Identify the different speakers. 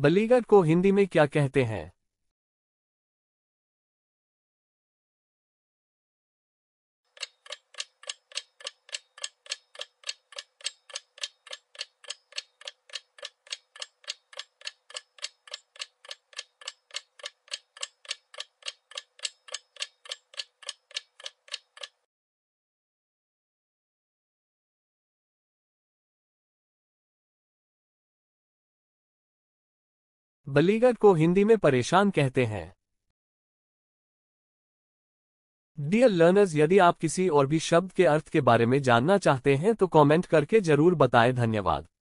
Speaker 1: बलीगढ़ को हिंदी में क्या कहते हैं
Speaker 2: बलीगढ़ को हिंदी में परेशान कहते हैं डियर लर्नर्स यदि आप किसी और भी शब्द के अर्थ के बारे में जानना चाहते हैं तो कमेंट करके जरूर बताएं धन्यवाद